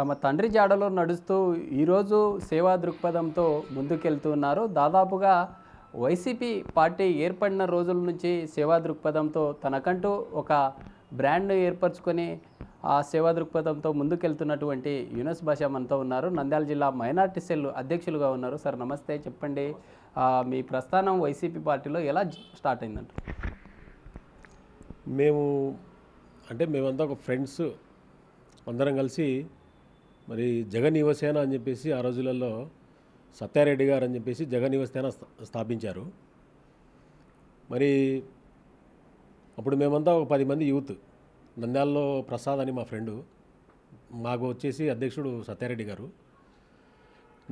తమ తండ్రి జాడలో నడుస్తూ ఈరోజు సేవా దృక్పథంతో ముందుకెళ్తున్నారు దాదాపుగా వైసీపీ పార్టీ ఏర్పడిన రోజుల నుంచి సేవా దృక్పథంతో తనకంటూ ఒక బ్రాండ్ను ఏర్పరచుకొని ఆ సేవా దృక్పథంతో ముందుకెళ్తున్నటువంటి యునస్ భాషా మనతో ఉన్నారు నంద్యాల జిల్లా మైనార్టీ సెల్ అధ్యక్షులుగా ఉన్నారు సార్ నమస్తే చెప్పండి మీ ప్రస్థానం వైసీపీ పార్టీలో ఎలా స్టార్ట్ అయిందంట మేము అంటే మేమంతా ఒక ఫ్రెండ్స్ అందరం కలిసి మరి జగన్ యువసేన అని చెప్పేసి ఆ రోజులలో సత్యారెడ్డి గారు అని చెప్పేసి జగన్ యువసేన స్థాపించారు మరి అప్పుడు మేమంతా ఒక పది మంది యూత్ నంద్యాలలో ప్రసాద్ అని మా ఫ్రెండు మాకు వచ్చేసి అధ్యక్షుడు సత్యారెడ్డి గారు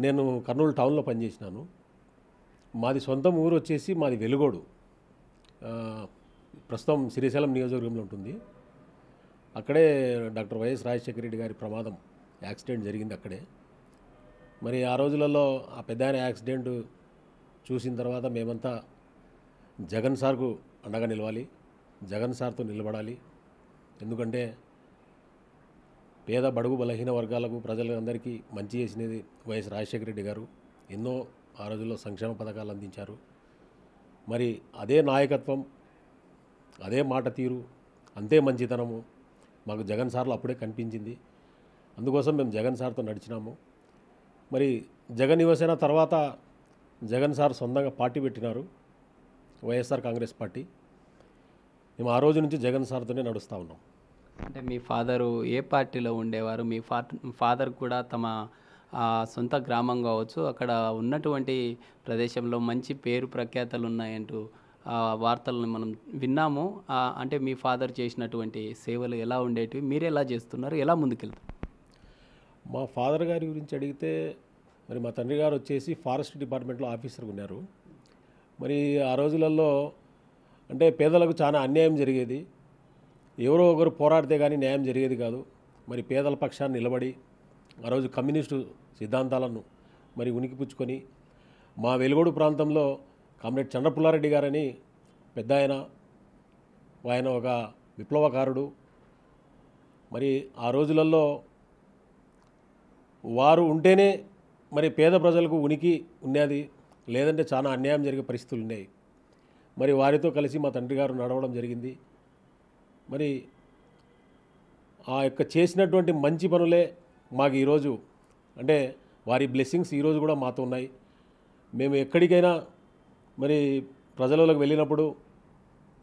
నేను కర్నూలు టౌన్లో పనిచేసినాను మాది సొంత ఊరు వచ్చేసి మాది వెలుగోడు ప్రస్తుతం శ్రీశైలం నియోజకవర్గంలో ఉంటుంది అక్కడే డాక్టర్ వైఎస్ రాజశేఖర రెడ్డి గారి ప్రమాదం యాక్సిడెంట్ జరిగింది అక్కడే మరి ఆ రోజులలో ఆ పెద్ద యాక్సిడెంట్ చూసిన తర్వాత మేమంతా జగన్ సార్కు అండగా నిలవాలి జగన్ సార్తో నిలబడాలి ఎందుకంటే పేద బడుగు బలహీన వర్గాలకు ప్రజలందరికీ మంచి చేసినది వైఎస్ రాజశేఖర రెడ్డి గారు ఎన్నో ఆ రోజుల్లో సంక్షేమ పథకాలు అందించారు మరి అదే నాయకత్వం అదే మాట తీరు అంతే మంచితనము మాకు జగన్ సార్లు అప్పుడే కనిపించింది అందుకోసం మేము జగన్ సార్తో నడిచినాము మరి జగన్ యువసేన తర్వాత జగన్ సార్ సొంతంగా పార్టీ పెట్టినారు వైఎస్ఆర్ కాంగ్రెస్ పార్టీ మేము ఆ రోజు నుంచి జగన్ సార్తోనే నడుస్తూ ఉన్నాం అంటే మీ ఫాదరు ఏ పార్టీలో ఉండేవారు మీ ఫాదర్ కూడా తమ సొంత గ్రామం కావచ్చు అక్కడ ఉన్నటువంటి ప్రదేశంలో మంచి పేరు ప్రఖ్యాతలు ఉన్నాయంటూ వార్తలను మనం విన్నాము అంటే మీ ఫాదర్ చేసినటువంటి సేవలు ఎలా ఉండేటివి మీరు ఎలా చేస్తున్నారు ఎలా ముందుకెళ్తారు మా ఫాదర్ గారి గురించి అడిగితే మరి మా తండ్రి గారు వచ్చేసి ఫారెస్ట్ డిపార్ట్మెంట్లో ఆఫీసర్ ఉన్నారు మరి ఆ రోజులలో అంటే పేదలకు చాలా అన్యాయం జరిగేది ఎవరో ఒకరు పోరాడితే కానీ న్యాయం జరిగేది కాదు మరి పేదల పక్షాన్ని నిలబడి ఆ రోజు కమ్యూనిస్టు సిద్ధాంతాలను మరి ఉనికిపుచ్చుకొని మా వెలుగోడు ప్రాంతంలో కామ్రేడ్ చంద్రపుల్లారెడ్డి గారని పెద్ద ఆయన ఆయన ఒక విప్లవకారుడు మరి ఆ రోజులలో వారు ఉంటేనే మరి పేద ప్రజలకు ఉనికి ఉన్నది లేదంటే చాలా అన్యాయం జరిగే పరిస్థితులు ఉన్నాయి మరి వారితో కలిసి మా తండ్రి గారు నడవడం జరిగింది మరి ఆ యొక్క చేసినటువంటి మంచి పనులే మాకు ఈరోజు అంటే వారి బ్లెస్సింగ్స్ ఈరోజు కూడా మాతో ఉన్నాయి మేము ఎక్కడికైనా మరి ప్రజలలోకి వెళ్ళినప్పుడు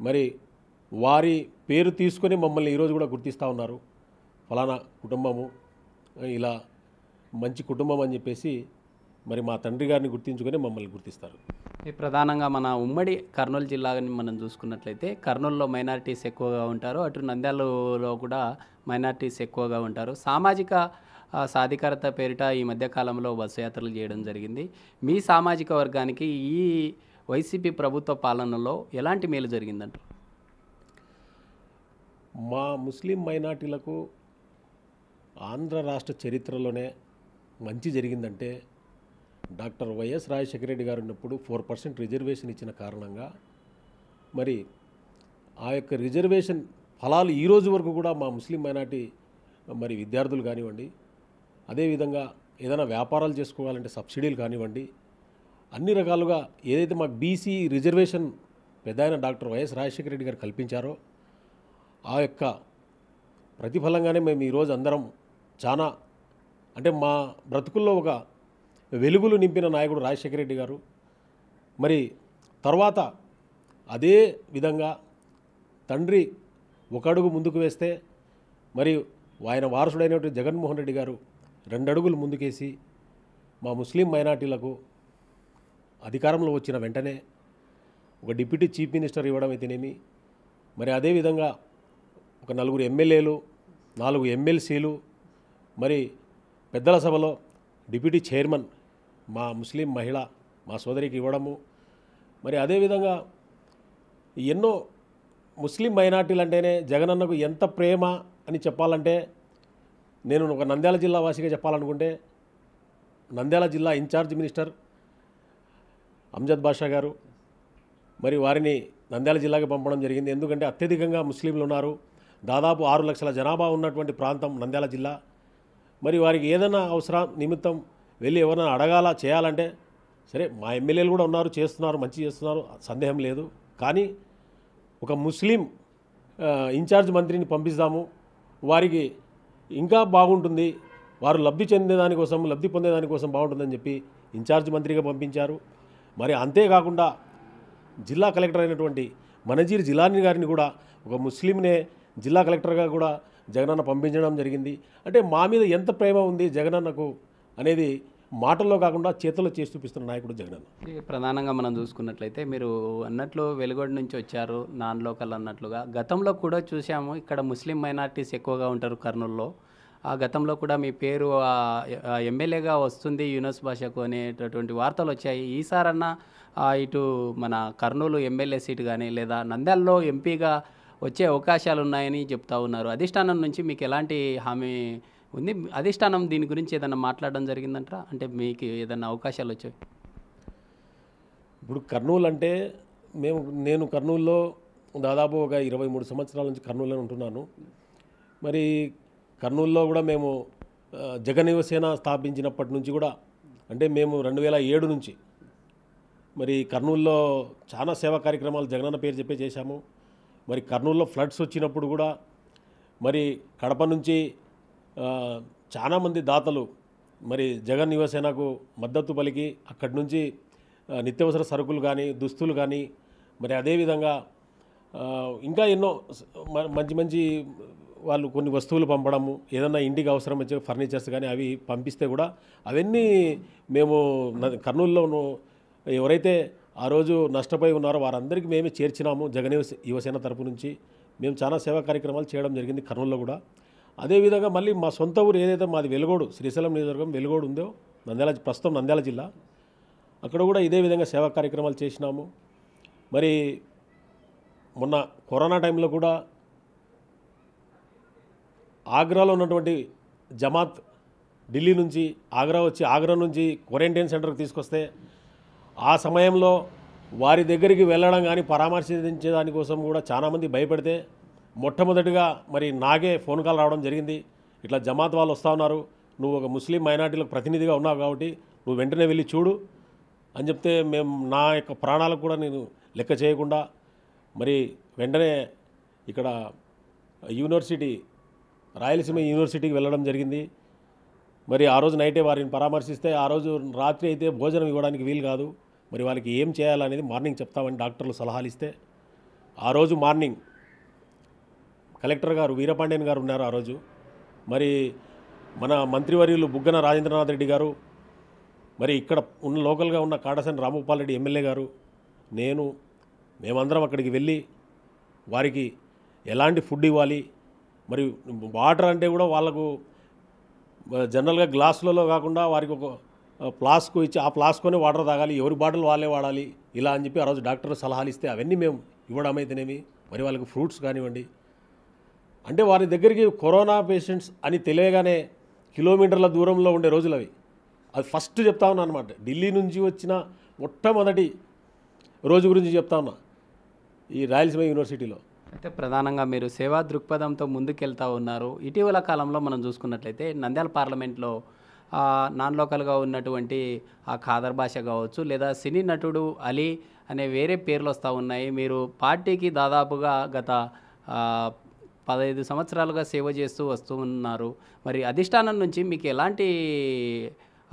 మరి వారి పేరు తీసుకొని మమ్మల్ని ఈరోజు కూడా గుర్తిస్తూ ఉన్నారు ఫలానా కుటుంబము ఇలా మంచి కుటుంబం అని చెప్పేసి మరి మా తండ్రి గారిని గుర్తించుకొని మమ్మల్ని గుర్తిస్తారు ప్రధానంగా మన ఉమ్మడి కర్నూలు జిల్లాని మనం చూసుకున్నట్లయితే కర్నూలులో మైనారిటీస్ ఎక్కువగా ఉంటారు అటు నంద్యాలలో కూడా మైనారిటీస్ ఎక్కువగా ఉంటారు సామాజిక సాధికారత పేరిట ఈ మధ్యకాలంలో బస్సు యాత్రలు చేయడం జరిగింది మీ సామాజిక వర్గానికి ఈ వైసీపీ ప్రభుత్వ పాలనలో ఎలాంటి మేలు జరిగిందంట మా ముస్లిం మైనార్టీలకు ఆంధ్ర రాష్ట్ర చరిత్రలోనే మంచి జరిగిందంటే డాక్టర్ వైఎస్ రాజశేఖర రెడ్డి గారు ఉన్నప్పుడు ఫోర్ పర్సెంట్ రిజర్వేషన్ ఇచ్చిన కారణంగా మరి ఆ యొక్క రిజర్వేషన్ ఫలాలు ఈ రోజు వరకు కూడా మా ముస్లిం మైనార్టీ మరి విద్యార్థులు కానివ్వండి అదేవిధంగా ఏదైనా వ్యాపారాలు చేసుకోవాలంటే సబ్సిడీలు కానివ్వండి అన్ని రకాలుగా ఏదైతే మాకు బీసీ రిజర్వేషన్ పెద్దాయన డాక్టర్ వైఎస్ రాజశేఖర రెడ్డి గారు కల్పించారో ఆ యొక్క ప్రతిఫలంగానే మేము ఈరోజు అందరం చాలా అంటే మా బ్రతుకుల్లో ఒక వెలుగులు నింపిన నాయకుడు రాజశేఖర రెడ్డి గారు మరి తర్వాత అదే విధంగా తండ్రి ఒకడుగు ముందుకు వేస్తే మరి ఆయన వారసుడైనటువంటి జగన్మోహన్ రెడ్డి గారు రెండడుగులు ముందుకేసి మా ముస్లిం మైనార్టీలకు అధికారంలో వచ్చిన వెంటనే ఒక డిప్యూటీ చీఫ్ మినిస్టర్ ఇవ్వడం అయితేనేమి మరి అదేవిధంగా ఒక నలుగురు ఎమ్మెల్యేలు నాలుగు ఎమ్మెల్సీలు మరి పెద్దల సభలో డిప్యూటీ చైర్మన్ మా ముస్లిం మహిళ మా సోదరికి ఇవ్వడము మరి అదేవిధంగా ఎన్నో ముస్లిం మైనార్టీలు అంటేనే జగనన్నకు ఎంత ప్రేమ అని చెప్పాలంటే నేను ఒక నంద్యాల జిల్లా వాసిగా చెప్పాలనుకుంటే నంద్యాల జిల్లా ఇన్ఛార్జ్ మినిస్టర్ అంజద్ బాషా గారు మరి వారిని నంద్యాల జిల్లాకి పంపడం జరిగింది ఎందుకంటే అత్యధికంగా ముస్లింలు ఉన్నారు దాదాపు ఆరు లక్షల జనాభా ఉన్నటువంటి ప్రాంతం నంద్యాల జిల్లా మరి వారికి ఏదైనా అవసరం నిమిత్తం వెళ్ళి ఎవరైనా అడగాల చేయాలంటే సరే మా ఎమ్మెల్యేలు కూడా ఉన్నారు చేస్తున్నారు మంచి చేస్తున్నారు సందేహం లేదు కానీ ఒక ముస్లిం ఇన్ఛార్జ్ మంత్రిని పంపిస్తాము వారికి ఇంకా బాగుంటుంది వారు లబ్ధి చెందేదానికోసం లబ్ధి పొందేదానికోసం బాగుంటుందని చెప్పి ఇన్ఛార్జ్ మంత్రిగా పంపించారు మరి అంతేకాకుండా జిల్లా కలెక్టర్ అయినటువంటి మనజీర్ జిలాని గారిని కూడా ఒక ముస్లింనే జిల్లా కలెక్టర్గా కూడా జగనన్న పంపించడం జరిగింది అంటే మా మీద ఎంత ప్రేమ ఉంది జగనన్నకు అనేది మాటల్లో కాకుండా చేతుల్లో చేసి చూపిస్తున్న నాయకుడు జగన్ ప్రధానంగా మనం చూసుకున్నట్లయితే మీరు అన్నట్లు వెలుగొడ నుంచి వచ్చారు నాన్ లోకల్ అన్నట్లుగా గతంలో కూడా చూసాము ఇక్కడ ముస్లిం మైనార్టీస్ ఎక్కువగా ఉంటారు కర్నూల్లో ఆ గతంలో కూడా మీ పేరు ఎమ్మెల్యేగా వస్తుంది యూనస్ భాషకు అనేటటువంటి వార్తలు వచ్చాయి ఈసారన్నా ఇటు మన కర్నూలు ఎమ్మెల్యే సీటు కానీ లేదా నంద్యాలలో ఎంపీగా వచ్చే అవకాశాలు ఉన్నాయని చెప్తా ఉన్నారు అధిష్టానం నుంచి మీకు ఎలాంటి హామీ ఉంది అధిష్టానం దీని గురించి ఏదైనా మాట్లాడడం జరిగిందంటారా అంటే మీకు ఏదైనా అవకాశాలు వచ్చాయి ఇప్పుడు కర్నూలు అంటే మేము నేను కర్నూలులో దాదాపు ఒక ఇరవై మూడు సంవత్సరాల నుంచి కర్నూలులో ఉంటున్నాను మరి కర్నూలులో కూడా మేము జగన్ యువసేన స్థాపించినప్పటి నుంచి కూడా అంటే మేము రెండు వేల ఏడు నుంచి మరి కర్నూలులో చాలా సేవా కార్యక్రమాలు జగనన్న పేరు చెప్పే చేశాము మరి కర్నూలులో ఫ్లడ్స్ వచ్చినప్పుడు కూడా మరి కడప నుంచి చాలామంది దాతలు మరి జగన్ యువసేనకు మద్దతు పలికి అక్కడి నుంచి నిత్యవసర సరుకులు కానీ దుస్తులు కానీ మరి అదేవిధంగా ఇంకా ఎన్నో మంచి మంచి వాళ్ళు కొన్ని వస్తువులు పంపడము ఏదన్నా ఇంటికి అవసరం వచ్చే ఫర్నిచర్స్ కానీ అవి పంపిస్తే కూడా అవన్నీ మేము కర్నూలులో ఎవరైతే ఆ రోజు నష్టపోయి ఉన్నారో వారందరికీ మేమే చేర్చినాము జగన్ యువసేన తరపు నుంచి మేము చాలా సేవా కార్యక్రమాలు చేయడం జరిగింది కర్నూలులో కూడా అదేవిధంగా మళ్ళీ మా సొంత ఊరు ఏదైతే మాది వెలుగోడు శ్రీశైలం నియోజకవర్గం వెలుగోడు ఉందో నంద్యాల ప్రస్తుతం నంద్యాల జిల్లా అక్కడ కూడా ఇదే విధంగా సేవా కార్యక్రమాలు చేసినాము మరి మొన్న కరోనా టైంలో కూడా ఆగ్రాలో ఉన్నటువంటి జమాత్ ఢిల్లీ నుంచి ఆగ్రా వచ్చి ఆగ్రా నుంచి క్వారంటైన్ సెంటర్కి తీసుకొస్తే ఆ సమయంలో వారి దగ్గరికి వెళ్ళడం కానీ పరామర్శించే దానికోసం కూడా చాలామంది భయపడితే మొట్టమొదటిగా మరి నాగే ఫోన్ కాల్ రావడం జరిగింది ఇట్లా జమాత్ వాళ్ళు వస్తూ ఉన్నారు నువ్వు ఒక ముస్లిం మైనార్టీలకు ప్రతినిధిగా ఉన్నావు కాబట్టి నువ్వు వెంటనే వెళ్ళి చూడు అని చెప్తే మేము నా యొక్క ప్రాణాలకు కూడా నేను లెక్క చేయకుండా మరి వెంటనే ఇక్కడ యూనివర్సిటీ రాయలసీమ యూనివర్సిటీకి వెళ్ళడం జరిగింది మరి ఆ రోజు నైటే వారిని పరామర్శిస్తే ఆ రోజు రాత్రి అయితే భోజనం ఇవ్వడానికి వీలు కాదు మరి వాళ్ళకి ఏం చేయాలనేది మార్నింగ్ చెప్తామని డాక్టర్లు సలహాలు ఇస్తే ఆ రోజు మార్నింగ్ కలెక్టర్ గారు వీరపాండ్యన్ గారు ఉన్నారు ఆ రోజు మరి మన మంత్రివర్యులు బుగ్గన రాజేంద్రనాథ్ రెడ్డి గారు మరి ఇక్కడ ఉన్న లోకల్గా ఉన్న కాడసన్ రామగోపాల్ రెడ్డి ఎమ్మెల్యే గారు నేను మేమందరం అక్కడికి వెళ్ళి వారికి ఎలాంటి ఫుడ్ ఇవ్వాలి మరి వాటర్ అంటే కూడా వాళ్ళకు జనరల్గా గ్లాసులలో కాకుండా వారికి ఒక ఫ్లాస్క్ ఇచ్చి ఆ ఫ్లాస్క్లోనే వాటర్ తాగాలి ఎవరి బాటిల్ వాళ్ళే వాడాలి ఇలా అని చెప్పి ఆ రోజు డాక్టర్లు సలహాలు ఇస్తే అవన్నీ మేము ఇవ్వడం అయితేనేమి మరి వాళ్ళకి ఫ్రూట్స్ కానివ్వండి అంటే వారి దగ్గరికి కరోనా పేషెంట్స్ అని తెలియగానే కిలోమీటర్ల దూరంలో ఉండే రోజులు అవి అది ఫస్ట్ చెప్తా ఉన్నా అనమాట ఢిల్లీ నుంచి వచ్చిన మొట్టమొదటి రోజు గురించి చెప్తా ఉన్నా ఈ రాయలసీమ యూనివర్సిటీలో అయితే ప్రధానంగా మీరు సేవా దృక్పథంతో ముందుకెళ్తా ఉన్నారు ఇటీవల కాలంలో మనం చూసుకున్నట్లయితే నంద్యాల పార్లమెంట్లో నాన్ లోకల్గా ఉన్నటువంటి ఆ ఖాదర్ భాష కావచ్చు లేదా సినీ నటుడు అలీ అనే వేరే పేర్లు వస్తూ ఉన్నాయి మీరు పార్టీకి దాదాపుగా గత పదహైదు సంవత్సరాలుగా సేవ చేస్తూ వస్తూ ఉన్నారు మరి అధిష్టానం నుంచి మీకు ఎలాంటి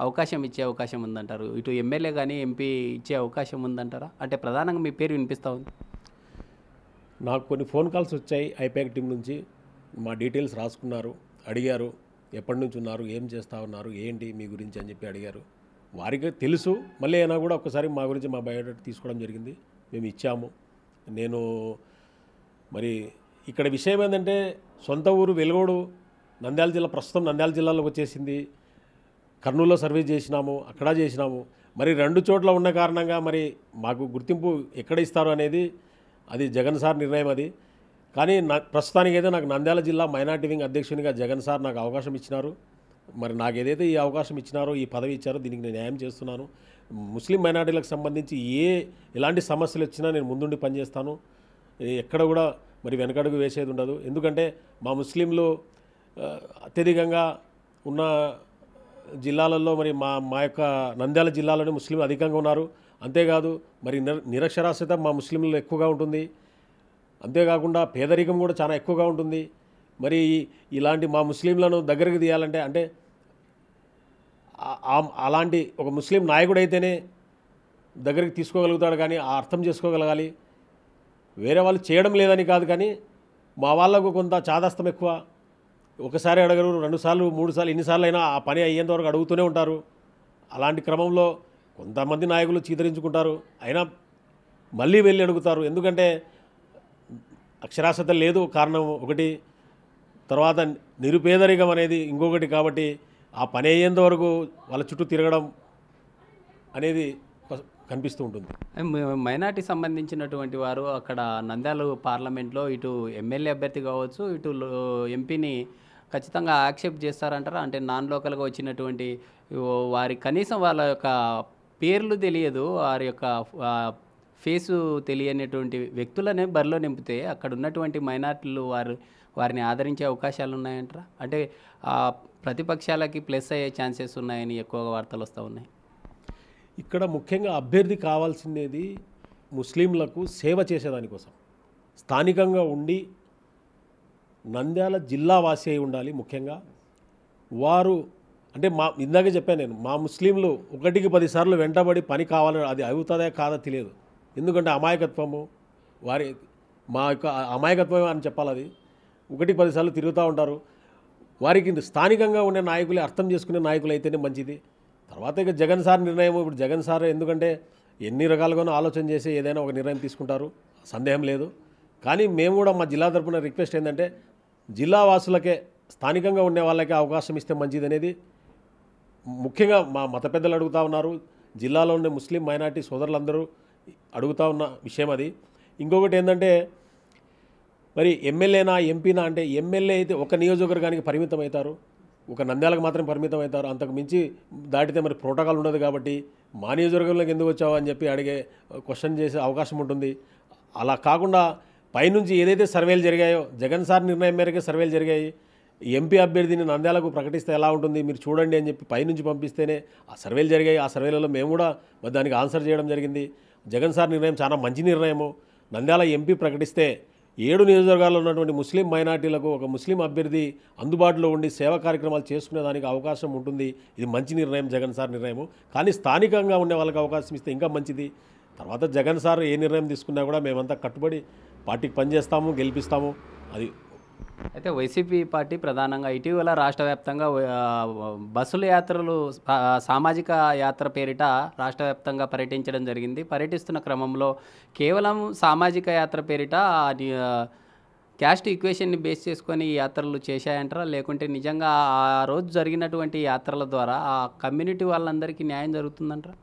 అవకాశం ఇచ్చే అవకాశం ఉందంటారు ఇటు ఎమ్మెల్యే కానీ ఎంపీ ఇచ్చే అవకాశం ఉందంటారా అంటే ప్రధానంగా మీ పేరు వినిపిస్తూ ఉంది నాకు కొన్ని ఫోన్ కాల్స్ వచ్చాయి ఐపాక్ టీం నుంచి మా డీటెయిల్స్ రాసుకున్నారు అడిగారు ఎప్పటి నుంచి ఉన్నారు ఏం చేస్తూ ఉన్నారు ఏంటి మీ గురించి అని చెప్పి అడిగారు వారికి తెలుసు మళ్ళీ అయినా కూడా ఒకసారి మా గురించి మా బయోడేటా తీసుకోవడం జరిగింది మేము ఇచ్చాము నేను మరి ఇక్కడ విషయం ఏంటంటే సొంత ఊరు వెలుగోడు నంద్యాల జిల్లా ప్రస్తుతం నంద్యాల జిల్లాలోకి వచ్చేసింది కర్నూలులో సర్వీస్ చేసినాము అక్కడ చేసినాము మరి రెండు చోట్ల ఉన్న కారణంగా మరి మాకు గుర్తింపు ఎక్కడ ఇస్తారు అనేది అది జగన్ సార్ నిర్ణయం అది కానీ నా అయితే నాకు నంద్యాల జిల్లా మైనార్టీ వింగ్ అధ్యక్షునిగా జగన్ సార్ నాకు అవకాశం ఇచ్చినారు మరి నాకు ఏదైతే ఈ అవకాశం ఇచ్చినారో ఈ పదవి ఇచ్చారో దీనికి నేను న్యాయం చేస్తున్నాను ముస్లిం మైనార్టీలకు సంబంధించి ఏ ఎలాంటి సమస్యలు వచ్చినా నేను ముందుండి పనిచేస్తాను ఎక్కడ కూడా మరి వెనకడుగు వేసేది ఉండదు ఎందుకంటే మా ముస్లింలు అత్యధికంగా ఉన్న జిల్లాలలో మరి మా మా యొక్క నంద్యాల జిల్లాలోనే ముస్లింలు అధికంగా ఉన్నారు అంతేకాదు మరి నిరక్షరాస్యత మా ముస్లింలు ఎక్కువగా ఉంటుంది అంతేకాకుండా పేదరికం కూడా చాలా ఎక్కువగా ఉంటుంది మరి ఇలాంటి మా ముస్లింలను దగ్గరికి తీయాలంటే అంటే అలాంటి ఒక ముస్లిం నాయకుడైతేనే దగ్గరికి తీసుకోగలుగుతాడు కానీ ఆ అర్థం చేసుకోగలగాలి వేరే వాళ్ళు చేయడం లేదని కాదు కానీ మా వాళ్ళకు కొంత చాదస్తం ఎక్కువ ఒకసారి అడగరు రెండుసార్లు మూడుసార్లు ఎన్నిసార్లు అయినా ఆ పని అయ్యేంత వరకు అడుగుతూనే ఉంటారు అలాంటి క్రమంలో కొంతమంది నాయకులు చీదరించుకుంటారు అయినా మళ్ళీ వెళ్ళి అడుగుతారు ఎందుకంటే అక్షరాస్యత లేదు కారణం ఒకటి తర్వాత నిరుపేదరికం అనేది ఇంకొకటి కాబట్టి ఆ పని అయ్యేంత వరకు వాళ్ళ చుట్టూ తిరగడం అనేది కనిపిస్తూ ఉంటుంది మైనార్టీ సంబంధించినటువంటి వారు అక్కడ నంద్యాల పార్లమెంట్లో ఇటు ఎమ్మెల్యే అభ్యర్థి కావచ్చు ఇటు ఎంపీని ఖచ్చితంగా ఆక్షేప్ చేస్తారంటారా అంటే నాన్ లోకల్గా వచ్చినటువంటి వారి కనీసం వాళ్ళ యొక్క పేర్లు తెలియదు వారి యొక్క ఫేసు తెలియనటువంటి వ్యక్తులనే బరిలో నింపితే అక్కడ ఉన్నటువంటి మైనార్టీలు వారు వారిని ఆదరించే అవకాశాలు ఉన్నాయంటారా అంటే ఆ ప్రతిపక్షాలకి ప్లస్ అయ్యే ఛాన్సెస్ ఉన్నాయని ఎక్కువగా వార్తలు వస్తూ ఉన్నాయి ఇక్కడ ముఖ్యంగా అభ్యర్థి కావాల్సిందేది ముస్లింలకు సేవ చేసేదానికోసం స్థానికంగా ఉండి నంద్యాల జిల్లా వాసి అయి ఉండాలి ముఖ్యంగా వారు అంటే మా ఇందాక చెప్పాను నేను మా ముస్లింలు ఒకటికి పదిసార్లు వెంటబడి పని కావాలని అది అవుతుందా కాదా తెలియదు ఎందుకంటే అమాయకత్వము వారి మా యొక్క అమాయకత్వమే అని చెప్పాలి అది ఒకటి పదిసార్లు తిరుగుతూ ఉంటారు వారికి స్థానికంగా ఉండే నాయకులు అర్థం చేసుకునే నాయకులు అయితేనే మంచిది తర్వాత ఇక జగన్ సార్ నిర్ణయం ఇప్పుడు జగన్ సార్ ఎందుకంటే ఎన్ని రకాలుగానో ఆలోచన చేసి ఏదైనా ఒక నిర్ణయం తీసుకుంటారు సందేహం లేదు కానీ మేము కూడా మా జిల్లా తరపున రిక్వెస్ట్ ఏంటంటే జిల్లా వాసులకే స్థానికంగా ఉండే వాళ్ళకే అవకాశం ఇస్తే మంచిది అనేది ముఖ్యంగా మా మత పెద్దలు అడుగుతూ ఉన్నారు జిల్లాలో ఉండే ముస్లిం మైనార్టీ సోదరులందరూ అడుగుతా ఉన్న విషయం అది ఇంకొకటి ఏంటంటే మరి ఎమ్మెల్యేనా ఎంపీనా అంటే ఎమ్మెల్యే అయితే ఒక నియోజకవర్గానికి పరిమితం అవుతారు ఒక నంద్యాలకు మాత్రం పరిమితం అవుతారు అంతకు మించి దాటితే మరి ప్రోటోకాల్ ఉండదు కాబట్టి మా నియోజకవర్గంలోకి ఎందుకు వచ్చావు అని చెప్పి అడిగే క్వశ్చన్ చేసే అవకాశం ఉంటుంది అలా కాకుండా పైనుంచి ఏదైతే సర్వేలు జరిగాయో జగన్ సార్ నిర్ణయం మేరకే సర్వేలు జరిగాయి ఎంపీ అభ్యర్థిని నంద్యాలకు ప్రకటిస్తే ఎలా ఉంటుంది మీరు చూడండి అని చెప్పి పైనుంచి పంపిస్తేనే ఆ సర్వేలు జరిగాయి ఆ సర్వేలలో మేము కూడా దానికి ఆన్సర్ చేయడం జరిగింది జగన్ సార్ నిర్ణయం చాలా మంచి నిర్ణయము నంద్యాల ఎంపీ ప్రకటిస్తే ఏడు నియోజకవర్గాల్లో ఉన్నటువంటి ముస్లిం మైనార్టీలకు ఒక ముస్లిం అభ్యర్థి అందుబాటులో ఉండి సేవా కార్యక్రమాలు చేసుకునే దానికి అవకాశం ఉంటుంది ఇది మంచి నిర్ణయం జగన్ సార్ నిర్ణయము కానీ స్థానికంగా ఉండే వాళ్ళకి అవకాశం ఇస్తే ఇంకా మంచిది తర్వాత జగన్ సార్ ఏ నిర్ణయం తీసుకున్నా కూడా మేమంతా కట్టుబడి పార్టీకి పనిచేస్తాము గెలిపిస్తాము అది అయితే వైసీపీ పార్టీ ప్రధానంగా ఇటీవల రాష్ట్ర వ్యాప్తంగా బస్సుల యాత్రలు సామాజిక యాత్ర పేరిట రాష్ట్ర వ్యాప్తంగా పర్యటించడం జరిగింది పర్యటిస్తున్న క్రమంలో కేవలం సామాజిక యాత్ర పేరిట క్యాస్ట్ ఈక్వేషన్ని బేస్ చేసుకొని ఈ యాత్రలు చేశాయంటారా లేకుంటే నిజంగా ఆ రోజు జరిగినటువంటి యాత్రల ద్వారా ఆ కమ్యూనిటీ వాళ్ళందరికీ న్యాయం జరుగుతుందంటారా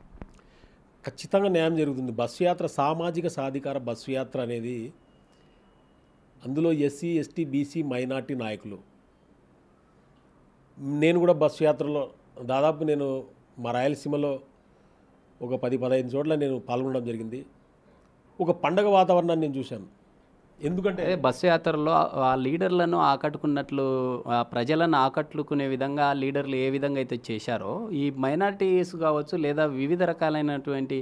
ఖచ్చితంగా న్యాయం జరుగుతుంది బస్సు యాత్ర సామాజిక సాధికార బస్సు యాత్ర అనేది అందులో ఎస్సీ ఎస్టీ బీసీ మైనార్టీ నాయకులు నేను కూడా బస్సు యాత్రలో దాదాపు నేను మా రాయలసీమలో ఒక పది పదహైదు చోట్ల నేను పాల్గొనడం జరిగింది ఒక పండగ వాతావరణాన్ని నేను చూశాను ఎందుకంటే బస్సు యాత్రలో ఆ లీడర్లను ఆకట్టుకున్నట్లు ఆ ప్రజలను ఆకట్టుకునే విధంగా లీడర్లు ఏ విధంగా అయితే చేశారో ఈ మైనార్టీస్ కావచ్చు లేదా వివిధ రకాలైనటువంటి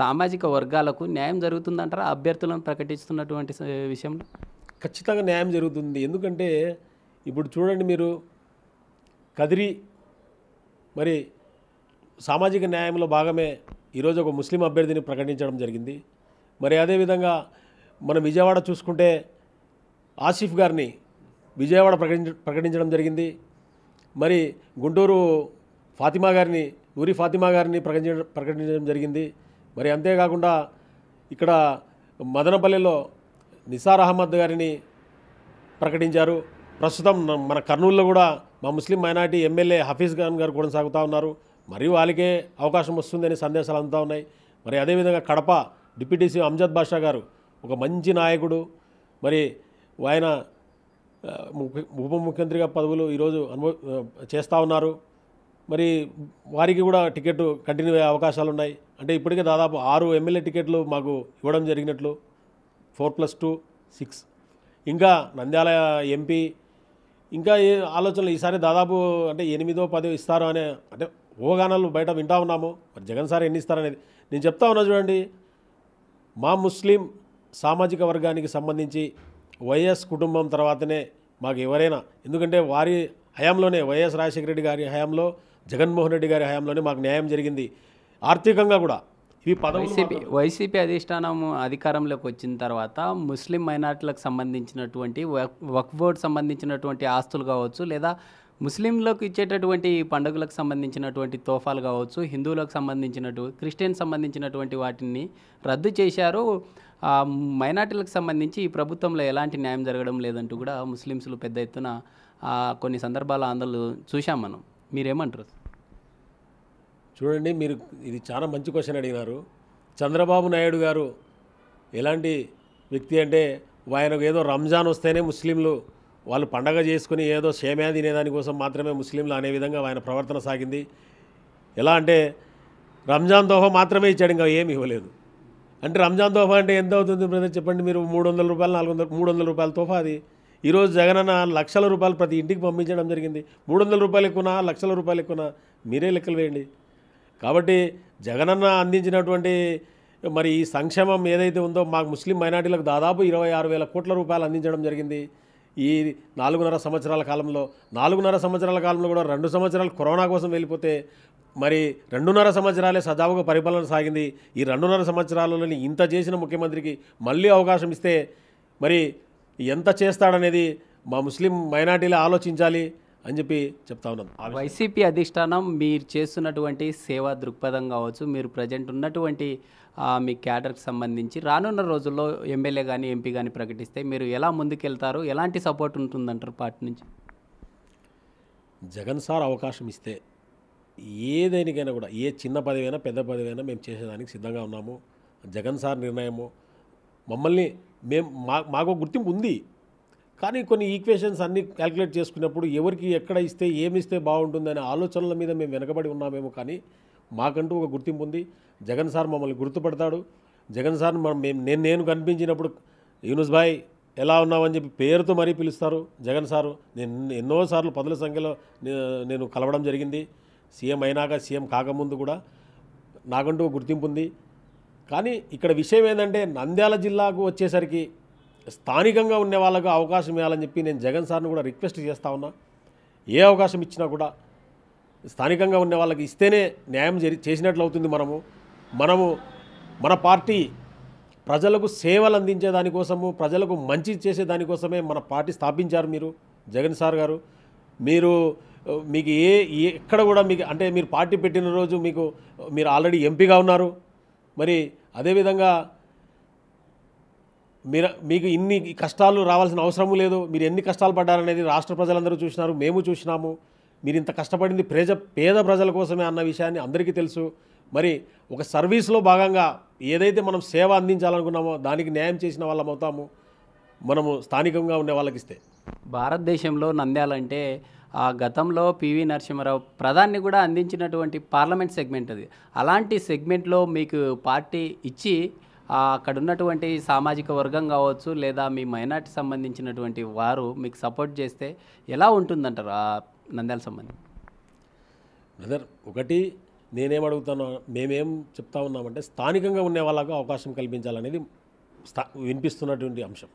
సామాజిక వర్గాలకు న్యాయం జరుగుతుందంటారా అభ్యర్థులను ప్రకటిస్తున్నటువంటి విషయంలో ఖచ్చితంగా న్యాయం జరుగుతుంది ఎందుకంటే ఇప్పుడు చూడండి మీరు కదిరి మరి సామాజిక న్యాయంలో భాగమే ఈరోజు ఒక ముస్లిం అభ్యర్థిని ప్రకటించడం జరిగింది మరి అదేవిధంగా మనం విజయవాడ చూసుకుంటే ఆసిఫ్ గారిని విజయవాడ ప్రకటించ ప్రకటించడం జరిగింది మరి గుంటూరు ఫాతిమా గారిని నూరి ఫాతిమా గారిని ప్రకటించడం ప్రకటించడం జరిగింది మరి అంతేకాకుండా ఇక్కడ మదనపల్లెలో నిసార్ అహ్మద్ గారిని ప్రకటించారు ప్రస్తుతం మన కర్నూలులో కూడా మా Muslim minority MLA Hafeez Khan garu కూడా సాగుతూ ఉన్నారు మరియు వాళ్ళకే అవకాశం వస్తుందని సందేశాలు అందుతూ ఉన్నాయి మరి అదేవిధంగా కడప డిప్యూటీ సీఎం అంజద్ బాషా గారు ఒక మంచి నాయకుడు మరి ఆయన ఉప ముఖ్యమంత్రిగా పదవులు ఈరోజు అనుభవ చేస్తూ ఉన్నారు మరి వారికి కూడా టికెట్ కంటిన్యూ అయ్యే అవకాశాలు ఉన్నాయి అంటే ఇప్పటికే దాదాపు ఆరు ఎమ్మెల్యే టికెట్లు మాకు ఇవ్వడం జరిగినట్లు ఫోర్ ప్లస్ టూ సిక్స్ ఇంకా నంద్యాల ఎంపీ ఇంకా ఏ ఆలోచనలు ఈసారి దాదాపు అంటే ఎనిమిదో పదో ఇస్తారు అనే అంటే ఓగానాలు బయట వింటా ఉన్నాము మరి జగన్ సార్ ఎన్ని ఇస్తారనేది నేను చెప్తా ఉన్నా చూడండి మా ముస్లిం సామాజిక వర్గానికి సంబంధించి వైఎస్ కుటుంబం తర్వాతనే మాకు ఎవరైనా ఎందుకంటే వారి హయాంలోనే వైఎస్ రాజశేఖర రెడ్డి గారి హయాంలో జగన్మోహన్ రెడ్డి గారి హయాంలోనే మాకు న్యాయం జరిగింది ఆర్థికంగా కూడా ఇవి వైసీపీ వైసీపీ అధిష్టానం అధికారంలోకి వచ్చిన తర్వాత ముస్లిం మైనార్టీలకు సంబంధించినటువంటి వక్ బోర్డ్ సంబంధించినటువంటి ఆస్తులు కావచ్చు లేదా ముస్లింలకు ఇచ్చేటటువంటి పండుగలకు సంబంధించినటువంటి తోఫాలు కావచ్చు హిందువులకు సంబంధించినటు క్రిస్టియన్ సంబంధించినటువంటి వాటిని రద్దు చేశారు మైనార్టీలకు సంబంధించి ఈ ప్రభుత్వంలో ఎలాంటి న్యాయం జరగడం లేదంటూ కూడా ముస్లింస్లు పెద్ద ఎత్తున కొన్ని సందర్భాల ఆందోళన చూశాం మనం మీరేమంటారు చూడండి మీరు ఇది చాలా మంచి క్వశ్చన్ అడిగినారు చంద్రబాబు నాయుడు గారు ఎలాంటి వ్యక్తి అంటే ఆయనకు ఏదో రంజాన్ వస్తేనే ముస్లింలు వాళ్ళు పండగ చేసుకుని ఏదో తినేదాని తినేదానికోసం మాత్రమే ముస్లింలు అనే విధంగా ఆయన ప్రవర్తన సాగింది ఎలా అంటే రంజాన్ దోహ మాత్రమే ఇచ్చాడు ఇంకా ఏమి ఇవ్వలేదు అంటే రంజాన్ తోఫా అంటే ఎంత అవుతుంది బ్రదర్ చెప్పండి మీరు మూడు వందల రూపాయలు నాలుగు వందల మూడు వందల రూపాయల తోఫా అది ఈరోజు జగనన్న లక్షల రూపాయలు ప్రతి ఇంటికి పంపించడం జరిగింది మూడు వందల రూపాయలు ఎక్కువనా లక్షల రూపాయలు ఎక్కువనా మీరే లెక్కలు వేయండి కాబట్టి జగనన్న అందించినటువంటి మరి ఈ సంక్షేమం ఏదైతే ఉందో మాకు ముస్లిం మైనార్టీలకు దాదాపు ఇరవై ఆరు వేల కోట్ల రూపాయలు అందించడం జరిగింది ఈ నాలుగున్నర సంవత్సరాల కాలంలో నాలుగున్నర సంవత్సరాల కాలంలో కూడా రెండు సంవత్సరాలు కరోనా కోసం వెళ్ళిపోతే మరి రెండున్నర సంవత్సరాలే సజావుగా పరిపాలన సాగింది ఈ రెండున్నర సంవత్సరాలలోని ఇంత చేసిన ముఖ్యమంత్రికి మళ్ళీ అవకాశం ఇస్తే మరి ఎంత చేస్తాడనేది మా ముస్లిం మైనార్టీలే ఆలోచించాలి అని చెప్పి చెప్తా ఉన్నాం వైసీపీ అధిష్టానం మీరు చేస్తున్నటువంటి సేవా దృక్పథం కావచ్చు మీరు ప్రజెంట్ ఉన్నటువంటి మీ క్యాడర్కి సంబంధించి రానున్న రోజుల్లో ఎమ్మెల్యే కానీ ఎంపీ కానీ ప్రకటిస్తే మీరు ఎలా ముందుకెళ్తారు ఎలాంటి సపోర్ట్ ఉంటుందంటారు పార్టీ నుంచి జగన్ సార్ అవకాశం ఇస్తే ఏదైనాకైనా కూడా ఏ చిన్న పదవైనా పెద్ద పదవైనా మేము చేసేదానికి సిద్ధంగా ఉన్నాము జగన్ సార్ నిర్ణయము మమ్మల్ని మేము మా మాకు గుర్తింపు ఉంది కానీ కొన్ని ఈక్వేషన్స్ అన్ని క్యాలిక్యులేట్ చేసుకున్నప్పుడు ఎవరికి ఎక్కడ ఇస్తే ఏమిస్తే ఇస్తే అనే ఆలోచనల మీద మేము వెనకబడి ఉన్నామేమో కానీ మాకంటూ ఒక గుర్తింపు ఉంది జగన్ సార్ మమ్మల్ని గుర్తుపడతాడు జగన్ సార్ మనం మేము నేను నేను కనిపించినప్పుడు యూనుస్ భాయ్ ఎలా ఉన్నామని చెప్పి పేరుతో మరీ పిలుస్తారు జగన్ సారు నేను ఎన్నోసార్లు పదుల సంఖ్యలో నేను కలవడం జరిగింది సీఎం అయినాక సీఎం కాకముందు కూడా నాకంటూ గుర్తింపు ఉంది కానీ ఇక్కడ విషయం ఏంటంటే నంద్యాల జిల్లాకు వచ్చేసరికి స్థానికంగా ఉండే వాళ్ళకు అవకాశం ఇవ్వాలని చెప్పి నేను జగన్ సార్ని కూడా రిక్వెస్ట్ చేస్తా ఉన్నా ఏ అవకాశం ఇచ్చినా కూడా స్థానికంగా ఉండే వాళ్ళకి ఇస్తేనే న్యాయం చేసినట్లు అవుతుంది మనము మనము మన పార్టీ ప్రజలకు సేవలు అందించే దానికోసము ప్రజలకు మంచి చేసే దానికోసమే మన పార్టీ స్థాపించారు మీరు జగన్ సార్ గారు మీరు మీకు ఏ ఎక్కడ కూడా మీకు అంటే మీరు పార్టీ పెట్టిన రోజు మీకు మీరు ఆల్రెడీ ఎంపీగా ఉన్నారు మరి అదేవిధంగా మీరు మీకు ఇన్ని కష్టాలు రావాల్సిన అవసరం లేదు మీరు ఎన్ని కష్టాలు పడ్డారనేది రాష్ట్ర ప్రజలందరూ చూసినారు మేము చూసినాము మీరు ఇంత కష్టపడింది ప్రజ పేద ప్రజల కోసమే అన్న విషయాన్ని అందరికీ తెలుసు మరి ఒక సర్వీస్లో భాగంగా ఏదైతే మనం సేవ అందించాలనుకున్నామో దానికి న్యాయం చేసిన వాళ్ళం అవుతాము మనము స్థానికంగా ఉండే వాళ్ళకి ఇస్తే భారతదేశంలో నంద్యాలంటే ఆ గతంలో పివి నరసింహారావు ప్రధాన్ని కూడా అందించినటువంటి పార్లమెంట్ సెగ్మెంట్ అది అలాంటి సెగ్మెంట్లో మీకు పార్టీ ఇచ్చి అక్కడ ఉన్నటువంటి సామాజిక వర్గం కావచ్చు లేదా మీ మైనార్టీ సంబంధించినటువంటి వారు మీకు సపోర్ట్ చేస్తే ఎలా ఉంటుందంటారు ఆ నంద్యాల సంబంధం బ్రదర్ ఒకటి నేనేం అడుగుతాను మేమేం చెప్తా ఉన్నామంటే స్థానికంగా ఉండే వాళ్ళకు అవకాశం కల్పించాలనేది స్థా వినిపిస్తున్నటువంటి అంశం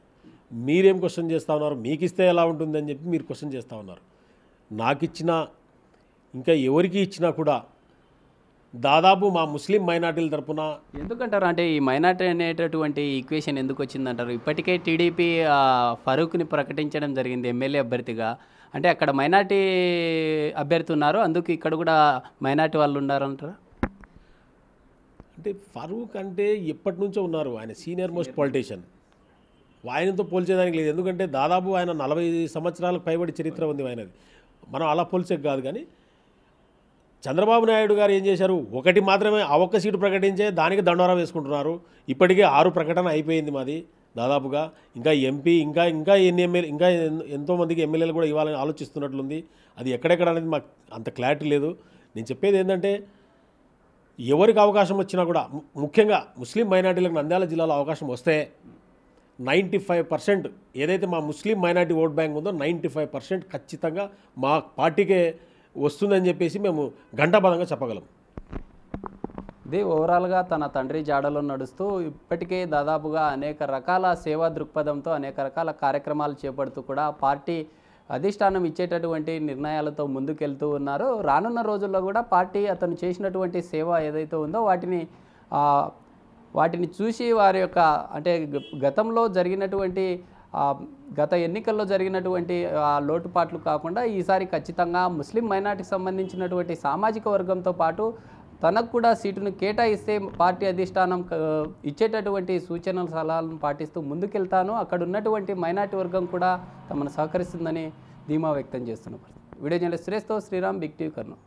మీరేం క్వశ్చన్ చేస్తూ ఉన్నారు మీకు ఇస్తే ఎలా ఉంటుందని చెప్పి మీరు క్వశ్చన్ చేస్తూ ఉన్నారు నాకు ఇచ్చిన ఇంకా ఎవరికి ఇచ్చినా కూడా దాదాపు మా ముస్లిం మైనార్టీల తరపున ఎందుకంటారు అంటే ఈ మైనార్టీ అనేటటువంటి ఈక్వేషన్ ఎందుకు వచ్చిందంటారు ఇప్పటికే టీడీపీ ఫరూక్ని ప్రకటించడం జరిగింది ఎమ్మెల్యే అభ్యర్థిగా అంటే అక్కడ మైనార్టీ అభ్యర్థి ఉన్నారు అందుకు ఇక్కడ కూడా మైనార్టీ వాళ్ళు ఉన్నారంటారు అంటే ఫరూక్ అంటే ఎప్పటి నుంచో ఉన్నారు ఆయన సీనియర్ మోస్ట్ పొలిటీషియన్ ఆయనతో పోల్చేదానికి లేదు ఎందుకంటే దాదాపు ఆయన నలభై సంవత్సరాలకు పైబడి చరిత్ర ఉంది ఆయనది మనం అలా పోల్చేకి కాదు కానీ చంద్రబాబు నాయుడు గారు ఏం చేశారు ఒకటి మాత్రమే ఆ ఒక్క సీటు ప్రకటించే దానికి దండోరా వేసుకుంటున్నారు ఇప్పటికే ఆరు ప్రకటన అయిపోయింది మాది దాదాపుగా ఇంకా ఎంపీ ఇంకా ఇంకా ఎన్ని ఎమ్మెల్యే ఇంకా ఎంతోమందికి ఎమ్మెల్యేలు కూడా ఇవ్వాలని ఆలోచిస్తున్నట్లుంది అది ఎక్కడెక్కడ అనేది మాకు అంత క్లారిటీ లేదు నేను చెప్పేది ఏంటంటే ఎవరికి అవకాశం వచ్చినా కూడా ముఖ్యంగా ముస్లిం మైనార్టీలకు నంద్యాల జిల్లాలో అవకాశం వస్తే నైంటీ ఫైవ్ పర్సెంట్ ఏదైతే మా ముస్లిం మైనార్టీ ఓట్ బ్యాంక్ ఉందో నైంటీ ఫైవ్ పర్సెంట్ ఖచ్చితంగా మా పార్టీకే వస్తుందని చెప్పేసి మేము గంటబలంగా చెప్పగలం ఇది ఓవరాల్గా తన తండ్రి జాడలో నడుస్తూ ఇప్పటికే దాదాపుగా అనేక రకాల సేవా దృక్పథంతో అనేక రకాల కార్యక్రమాలు చేపడుతూ కూడా పార్టీ అధిష్టానం ఇచ్చేటటువంటి నిర్ణయాలతో ముందుకెళ్తూ ఉన్నారు రానున్న రోజుల్లో కూడా పార్టీ అతను చేసినటువంటి సేవ ఏదైతే ఉందో వాటిని వాటిని చూసి వారి యొక్క అంటే గతంలో జరిగినటువంటి గత ఎన్నికల్లో జరిగినటువంటి లోటుపాట్లు కాకుండా ఈసారి ఖచ్చితంగా ముస్లిం మైనార్టీకి సంబంధించినటువంటి సామాజిక వర్గంతో పాటు తనకు కూడా సీటును కేటాయిస్తే పార్టీ అధిష్టానం ఇచ్చేటటువంటి సూచనల సలహాలను పాటిస్తూ ముందుకెళ్తాను అక్కడ ఉన్నటువంటి మైనార్టీ వర్గం కూడా తమను సహకరిస్తుందని ధీమా వ్యక్తం చేస్తున్నారు వీడియో జనరల్ సురేష్తో శ్రీరామ్ బిగ్ టీవీ